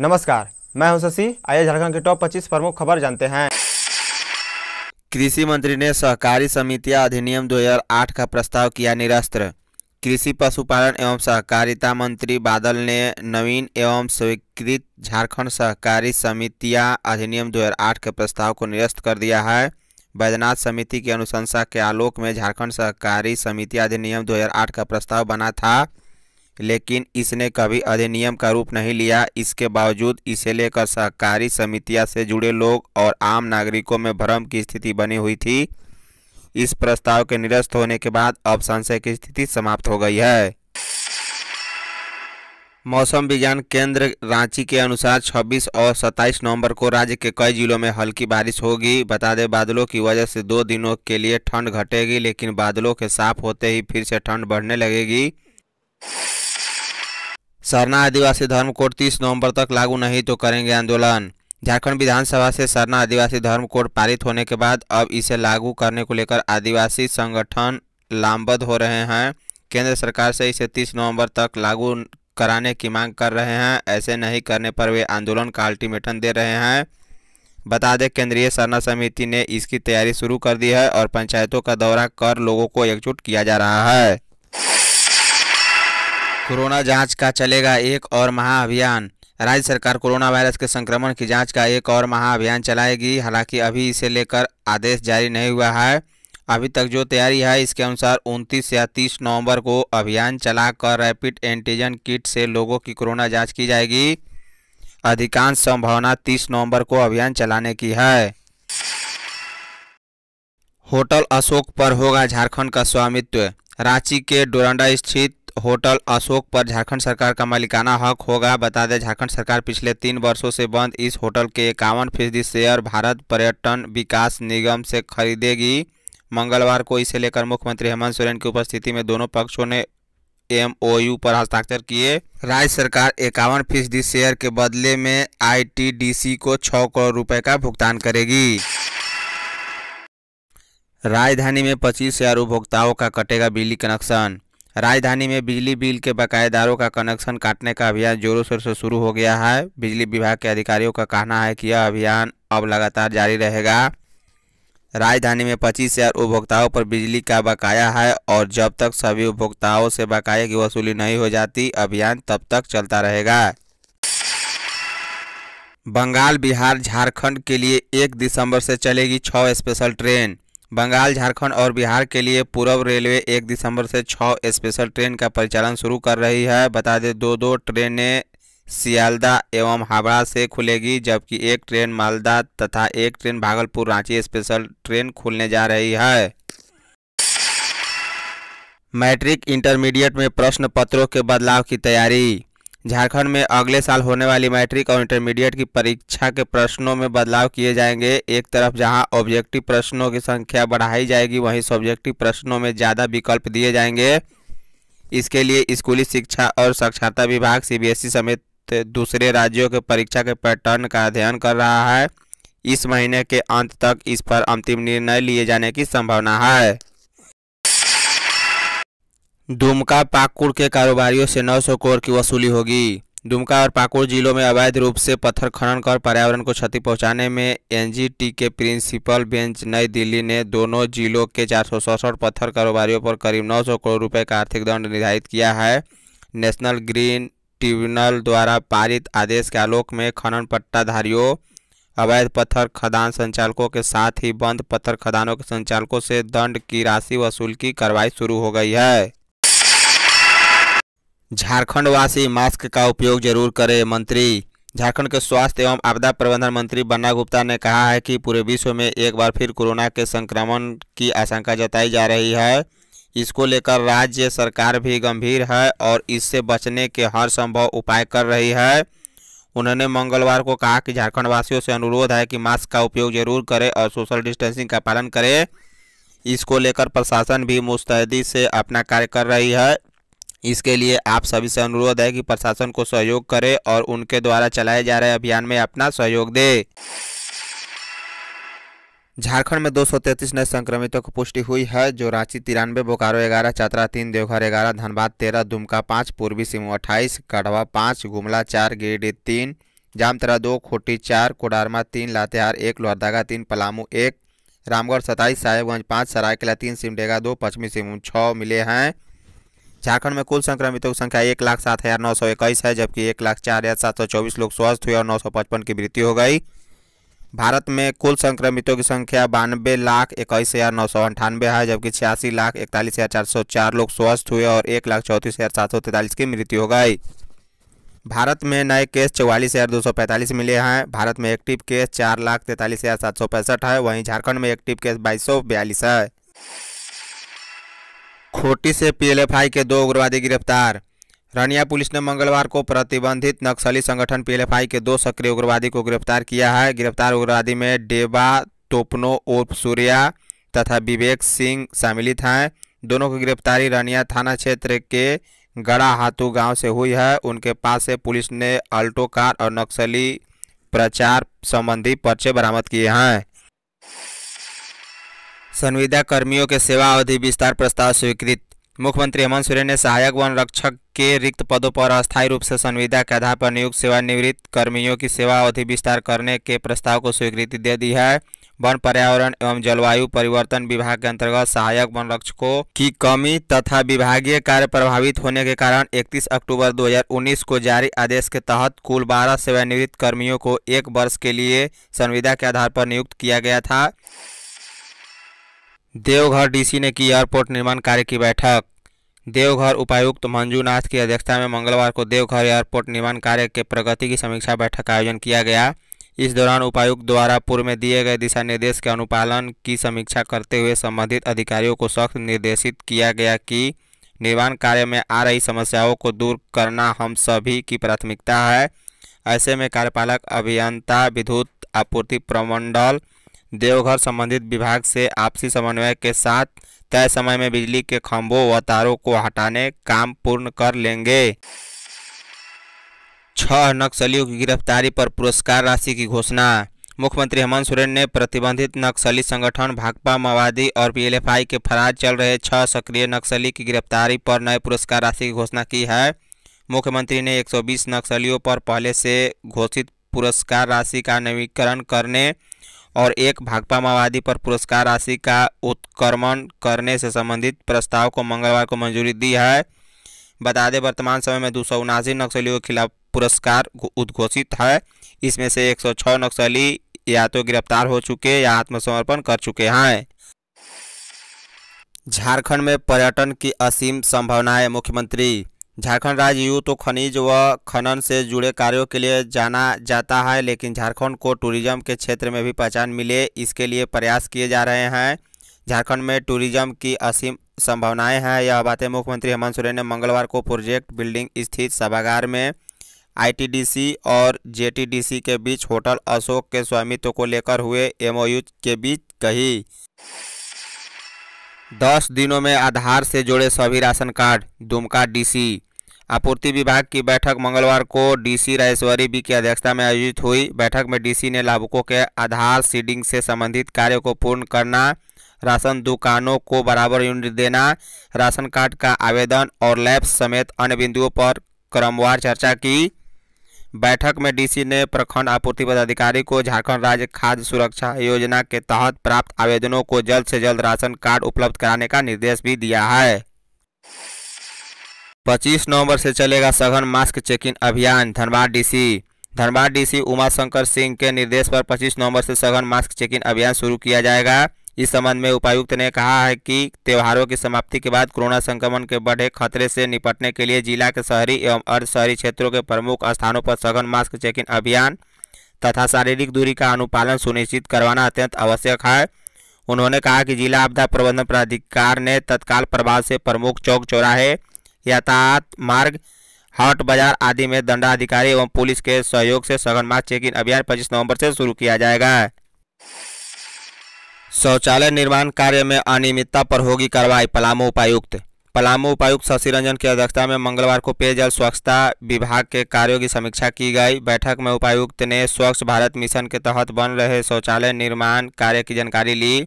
नमस्कार मैं हूं शशि आइए झारखंड के टॉप 25 प्रमुख खबर जानते हैं कृषि मंत्री ने सहकारी समितियां अधिनियम 2008 का प्रस्ताव किया निरस्त कृषि पशुपालन एवं सहकारिता मंत्री बादल ने नवीन एवं स्वीकृत झारखंड सहकारी समितियां अधिनियम 2008 के प्रस्ताव को निरस्त कर दिया है बैद्यनाथ समिति की अनुशंसा के आलोक में झारखंड सहकारी समिति अधिनियम 2008 का प्रस्ताव बना था लेकिन इसने कभी अधिनियम का रूप नहीं लिया इसके बावजूद इसे लेकर सहकारी समितियां से जुड़े लोग और आम नागरिकों में भ्रम की स्थिति बनी हुई थी इस प्रस्ताव के निरस्त होने के बाद अब संशय की स्थिति समाप्त हो गई है मौसम विज्ञान केंद्र रांची के अनुसार 26 और 27 नवंबर को राज्य के कई जिलों में हल्की बारिश होगी बता दें बादलों की वजह से दो दिनों के लिए ठंड घटेगी लेकिन बादलों के साफ होते ही फिर से ठंड बढ़ने लगेगी सरना आदिवासी धर्म कोड तीस नवंबर तक लागू नहीं तो करेंगे आंदोलन झारखंड विधानसभा से सरना आदिवासी धर्म कोड पारित होने के बाद अब इसे लागू करने को लेकर आदिवासी संगठन लामबद्ध हो रहे हैं केंद्र सरकार से इसे 30 नवंबर तक लागू कराने की मांग कर रहे हैं ऐसे नहीं करने पर वे आंदोलन का अल्टीमेटम दे रहे हैं बता दें केंद्रीय सरना समिति ने इसकी तैयारी शुरू कर दी है और पंचायतों का दौरा कर लोगों को एकजुट किया जा रहा है कोरोना जांच का चलेगा एक और महाअभियान राज्य सरकार कोरोना वायरस के संक्रमण की जांच का एक और महाअभियान चलाएगी हालांकि अभी इसे लेकर आदेश जारी नहीं हुआ है अभी तक जो तैयारी है इसके अनुसार 29 या 30 नवंबर को अभियान चलाकर रैपिड एंटीजन किट से लोगों की कोरोना जांच की जाएगी अधिकांश संभावना 30 नवंबर को अभियान चलाने की है होटल अशोक पर होगा झारखंड का स्वामित्व रांची के डोरंडा स्थित होटल अशोक पर झारखंड सरकार का मालिकाना हक होगा बता दें झारखंड सरकार पिछले तीन वर्षों से बंद इस होटल के इक्यावन फीसदी शेयर भारत पर्यटन विकास निगम से खरीदेगी मंगलवार को इसे लेकर मुख्यमंत्री हेमंत सोरेन की उपस्थिति में दोनों पक्षों ने एमओयू पर हस्ताक्षर किए राज्य सरकार इक्यावन फीसदी शेयर के बदले में आईटीडीसी को छ करोड़ रुपए का भुगतान करेगी राजधानी में 25 हजार उपभोक्ताओं का कटेगा बिजली कनेक्शन राजधानी में बिजली बिल के बकायेदारों का कनेक्शन काटने का अभियान जोरों शोर से शुरू हो गया है बिजली विभाग के अधिकारियों का कहना है कि यह अभियान अब लगातार जारी रहेगा राजधानी में पच्चीस हज़ार उपभोक्ताओं पर बिजली का बकाया है और जब तक सभी उपभोक्ताओं से बकाया की वसूली नहीं हो जाती अभियान तब तक चलता रहेगा बंगाल बिहार झारखंड के लिए एक दिसंबर से चलेगी छः स्पेशल ट्रेन बंगाल झारखंड और बिहार के लिए पूर्व रेलवे एक दिसंबर से छः स्पेशल ट्रेन का परिचालन शुरू कर रही है बता दें दो दो ट्रेनें सियालदा एवं हावड़ा से खुलेगी जबकि एक ट्रेन मालदा तथा एक train Bhagalpur Ranchi special train खुलने जा रही है मैट्रिक इंटरमीडिएट में प्रश्न पत्रों के बदलाव की तैयारी झारखंड में अगले साल होने वाली मैट्रिक और इंटरमीडिएट की परीक्षा के प्रश्नों में बदलाव किए जाएंगे एक तरफ जहां ऑब्जेक्टिव प्रश्नों की संख्या बढ़ाई जाएगी वहीं सब्जेक्टिव प्रश्नों में ज़्यादा विकल्प दिए जाएंगे इसके लिए स्कूली शिक्षा और साक्षरता विभाग सीबीएसई समेत दूसरे राज्यों के परीक्षा के पैटर्न का अध्ययन कर रहा है इस महीने के अंत तक इस पर अंतिम निर्णय लिए जाने की संभावना है दुमका पाकुड़ के कारोबारियों से 900 करोड़ की वसूली होगी दुमका और पाकुड़ जिलों में अवैध रूप से पत्थर खनन कर पर्यावरण को क्षति पहुंचाने में एनजीटी के प्रिंसिपल बेंच नई दिल्ली ने दोनों जिलों के चार पत्थर कारोबारियों पर करीब 900 करोड़ रुपए का आर्थिक दंड निर्धारित किया है नेशनल ग्रीन ट्रिब्यूनल द्वारा पारित आदेश के आलोक में खनन पट्टाधारियों अवैध पत्थर खदान संचालकों के साथ ही बंद पत्थर खदानों के संचालकों से दंड की राशि वसूल की कार्रवाई शुरू हो गई है झारखंडवासी मास्क का उपयोग जरूर करें मंत्री झारखंड के स्वास्थ्य एवं आपदा प्रबंधन मंत्री बन्ना गुप्ता ने कहा है कि पूरे विश्व में एक बार फिर कोरोना के संक्रमण की आशंका जताई जा रही है इसको लेकर राज्य सरकार भी गंभीर है और इससे बचने के हर संभव उपाय कर रही है उन्होंने मंगलवार को कहा कि झारखंडवासियों से अनुरोध है कि मास्क का उपयोग जरूर करें और सोशल डिस्टेंसिंग का पालन करें इसको लेकर प्रशासन भी मुस्तैदी से अपना कार्य कर रही है इसके लिए आप सभी से अनुरोध है कि प्रशासन को सहयोग करे और उनके द्वारा चलाए जा रहे अभियान में अपना सहयोग दे झारखंड में दो नए संक्रमितों की पुष्टि हुई है जो रांची तिरानवे बोकारो ग्यारह चतरा तीन देवघर ग्यारह धनबाद तेरह दुमका पाँच पूर्वी सिंह अट्ठाईस गढ़वा पाँच गुमला चार गिरिडीह तीन जामतरा दो खोटी चार कोडारमा तीन लातेहार एक लोहरदागा तीन पलामू एक रामगढ़ सताईस साहेबगंज पाँच सरायकला तीन सिमडेगा दो पश्चिमी सिंहभूम छः मिले हैं झारखंड में कुल संक्रमितों की संख्या एक लाख सात हज़ार नौ सौ इक्कीस है जबकि एक लाख चार हज़ार सात सौ चौबीस लोग स्वस्थ हुए और नौ सौ पचपन की मृत्यु हो गई भारत में कुल संक्रमितों की संख्या बानवे लाख इक्कीस हज़ार नौ सौ अंठानवे है जबकि छियासी लाख इकतालीस हज़ार चार सौ चार लोग स्वस्थ हुए और एक लाख चौंतीस हज़ार सात सौ तैंतालीस की मृत्यु हो गई भारत में नए केस चौवालीस हज़ार दो सौ पैंतालीस मिले हैं भारत में एक्टिव केस चार लाख तैंतालीस हज़ार सात सौ पैंसठ है वहीं झारखंड में एक्टिव केस बाईस सौ बयालीस है खोटी से पीएलएफआई के दो उग्रवादी गिरफ्तार रनिया पुलिस ने मंगलवार को प्रतिबंधित नक्सली संगठन पीएलएफआई के दो सक्रिय उग्रवादी को गिरफ्तार किया है गिरफ्तार उग्रवादी में डेबा तोपनो उर्फ सूर्या तथा विवेक सिंह सम्मिलित हैं दोनों की गिरफ्तारी रनिया थाना क्षेत्र के गड़ा हाथू गांव से हुई है उनके पास से पुलिस ने अल्टो कार और नक्सली प्रचार संबंधी पर्चे बरामद किए हैं संविदा कर्मियों के सेवा अवधि विस्तार प्रस्ताव स्वीकृत मुख्यमंत्री हेमंत सोरेन ने सहायक वन रक्षक के रिक्त पदों पर अस्थायी रूप से संविदा के आधार पर नियुक्त सेवानिवृत्त कर्मियों की सेवा अवधि विस्तार करने के प्रस्ताव को स्वीकृति दे दी है वन पर्यावरण एवं जलवायु परिवर्तन विभाग के अंतर्गत सहायक वन रक्षकों की कमी तथा विभागीय कार्य प्रभावित होने के कारण 31 अक्टूबर 2019 को जारी आदेश के तहत कुल 12 सेवानिवृत्त कर्मियों को एक वर्ष के लिए संविदा के आधार पर नियुक्त किया गया था देवघर डीसी ने की एयरपोर्ट निर्माण कार्य की बैठक देवघर उपायुक्त मंजूनाथ की अध्यक्षता में मंगलवार को देवघर एयरपोर्ट निर्माण कार्य के प्रगति की समीक्षा बैठक का आयोजन किया गया इस दौरान उपायुक्त द्वारा पूर्व में दिए गए दिशा निर्देश के अनुपालन की समीक्षा करते हुए संबंधित अधिकारियों को सख्त निर्देशित किया गया कि निर्माण कार्य में आ रही समस्याओं को दूर करना हम सभी की प्राथमिकता है ऐसे में कार्यपालक अभियंता विद्युत आपूर्ति प्रमंडल देवघर संबंधित विभाग से आपसी समन्वय के साथ तय समय में बिजली के खंभों व तारों को हटाने काम पूर्ण कर लेंगे छह नक्सलियों की गिरफ्तारी पर पुरस्कार राशि की घोषणा मुख्यमंत्री हेमंत सोरेन ने प्रतिबंधित नक्सली संगठन भाकपा माओवादी और पीएलएफआई के फरार चल रहे छह सक्रिय नक्सली की गिरफ्तारी पर नए पुरस्कार राशि की घोषणा की है मुख्यमंत्री ने 120 नक्सलियों पर पहले से घोषित पुरस्कार राशि का नवीकरण करने और एक भाकपा माओवादी पर पुरस्कार राशि का उत्क्रमण करने से संबंधित प्रस्ताव को मंगलवार को मंजूरी दी है बता दें वर्तमान समय में दो सौ उनासी नक्सलियों के खिलाफ पुरस्कार उद्घोषित है इसमें से 106 नक्सली या तो गिरफ्तार हो चुके या आत्मसमर्पण कर चुके हैं झारखंड में पर्यटन की असीम संभावनाएं मुख्यमंत्री झारखंड राज्य यू तो खनिज व खनन से जुड़े कार्यों के लिए जाना जाता है लेकिन झारखंड को टूरिज्म के क्षेत्र में भी पहचान मिले इसके लिए प्रयास किए जा रहे हैं झारखंड में टूरिज्म की असीम संभावनाएं हैं यह बातें मुख्यमंत्री हेमंत सोरेन ने मंगलवार को प्रोजेक्ट बिल्डिंग स्थित सभागार में आई और जे के बीच होटल अशोक के स्वामित्व को लेकर हुए एमओयू के बीच कही दस दिनों में आधार से जुड़े सभी राशन कार्ड दुमका डीसी आपूर्ति विभाग की बैठक मंगलवार को डीसी राजेश्वरी बी की अध्यक्षता में आयोजित हुई बैठक में डीसी ने लाभुकों के आधार सीडिंग से संबंधित कार्य को पूर्ण करना राशन दुकानों को बराबर यूनिट देना राशन कार्ड का आवेदन और लैब्स समेत अन्य बिंदुओं पर क्रमवार चर्चा की बैठक में डीसी ने प्रखंड आपूर्ति पदाधिकारी को झारखंड राज्य खाद्य सुरक्षा योजना के तहत प्राप्त आवेदनों को जल्द से जल्द राशन कार्ड उपलब्ध कराने का निर्देश भी दिया है पच्चीस नवंबर से चलेगा सघन मास्क चेकिंग अभियान धनबाद डीसी धनबाद डीसी उमाशंकर सिंह के निर्देश पर 25 नवंबर से सघन मास्क चेकिंग अभियान शुरू किया जाएगा इस संबंध में उपायुक्त ने कहा है कि त्योहारों की समाप्ति के बाद कोरोना संक्रमण के बढ़े खतरे से निपटने के लिए जिला के शहरी एवं अर्ध शहरी क्षेत्रों के प्रमुख स्थानों पर सघन मास्क चेकिंग अभियान तथा शारीरिक दूरी का अनुपालन सुनिश्चित करवाना अत्यंत आवश्यक है उन्होंने कहा कि जिला आपदा प्रबंधन प्राधिकार ने तत्काल प्रभाव से प्रमुख चौक चौराहे यातायात मार्ग हॉट बाजार आदि में दंडाधिकारी एवं पुलिस के सहयोग से सघन मार्ग चेक इन अभियान 25 नवंबर से शुरू किया जाएगा शौचालय निर्माण कार्य में अनियमितता पर होगी कार्रवाई पलामू उपायुक्त पलामू उपायुक्त शशि रंजन की अध्यक्षता में मंगलवार को पेयजल स्वच्छता विभाग के कार्यों की समीक्षा की गई बैठक में उपायुक्त ने स्वच्छ भारत मिशन के तहत बन रहे शौचालय निर्माण कार्य की जानकारी ली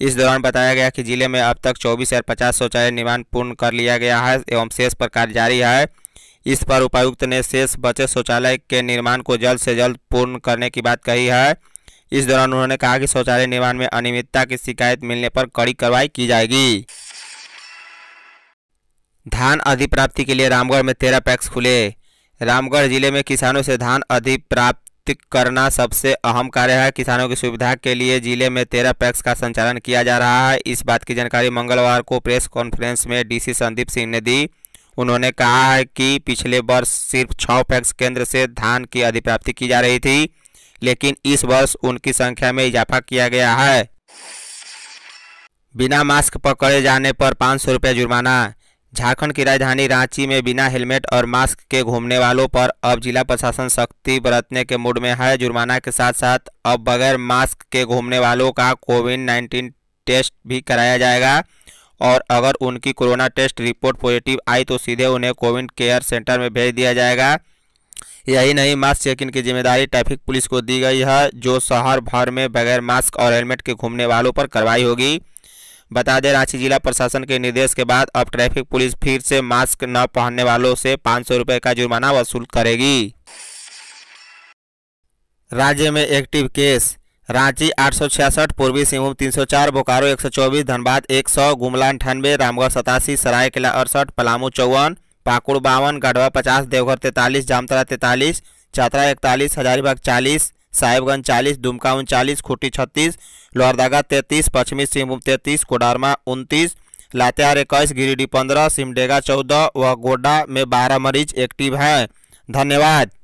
इस दौरान बताया गया कि जिले में अब तक चौबीस हजार पचास शौचालय निर्माण पूर्ण कर लिया गया है एवं शेष पर कार्य जारी है इस पर उपायुक्त ने शेष बचे शौचालय के निर्माण को जल्द से जल्द पूर्ण करने की बात कही है इस दौरान उन्होंने कहा कि शौचालय निर्माण में अनियमितता की शिकायत मिलने पर कड़ी कार्रवाई की जाएगी धान अधिप्राप्ति के लिए रामगढ़ में तेरह पैक्स खुले रामगढ़ जिले में किसानों से धान अधिप्राप्त नियुक्त करना सबसे अहम कार्य है किसानों की सुविधा के लिए जिले में तेरह पैक्स का संचालन किया जा रहा है इस बात की जानकारी मंगलवार को प्रेस कॉन्फ्रेंस में डीसी संदीप सिंह ने दी उन्होंने कहा है कि पिछले वर्ष सिर्फ छः पैक्स केंद्र से धान की अधिप्राप्ति की जा रही थी लेकिन इस वर्ष उनकी संख्या में इजाफा किया गया है बिना मास्क पकड़े जाने पर पाँच सौ जुर्माना झारखंड की राजधानी रांची में बिना हेलमेट और मास्क के घूमने वालों पर अब जिला प्रशासन सख्ती बरतने के मूड में है जुर्माना के साथ साथ अब बगैर मास्क के घूमने वालों का कोविड नाइन्टीन टेस्ट भी कराया जाएगा और अगर उनकी कोरोना टेस्ट रिपोर्ट पॉजिटिव आई तो सीधे उन्हें कोविड केयर सेंटर में भेज दिया जाएगा यही नहीं मास्क चेकिंग की जिम्मेदारी ट्रैफिक पुलिस को दी गई है जो शहर भर में बगैर मास्क और हेलमेट के घूमने वालों पर कार्रवाई होगी बता दें रांची जिला प्रशासन के निर्देश के बाद अब ट्रैफिक पुलिस फिर से मास्क न पहनने वालों से पाँच सौ का जुर्माना वसूल करेगी राज्य में एक्टिव केस रांची 866, पूर्वी सिंहभूम 304, बोकारो 124, धनबाद 100, गुमला अंठानवे रामगढ़ सतासी सरायकेला अड़सठ पलामू चौवन पाकुड़ बावन गढ़वा पचास देवघर तैंतालीस जामतरा तैंतालीस चतरा इकतालीस हजारीबाग चालीस साहेबगंज चालीस दुमका उनचालीस खूटी छत्तीस लोहरदगा तैंतीस पश्चिमी सिंहभूम तैंतीस कोडारमा उनतीस लातेहार इक्कीस गिरिडीह पंद्रह सिमडेगा चौदह व गोड्डा में बारह मरीज एक्टिव हैं धन्यवाद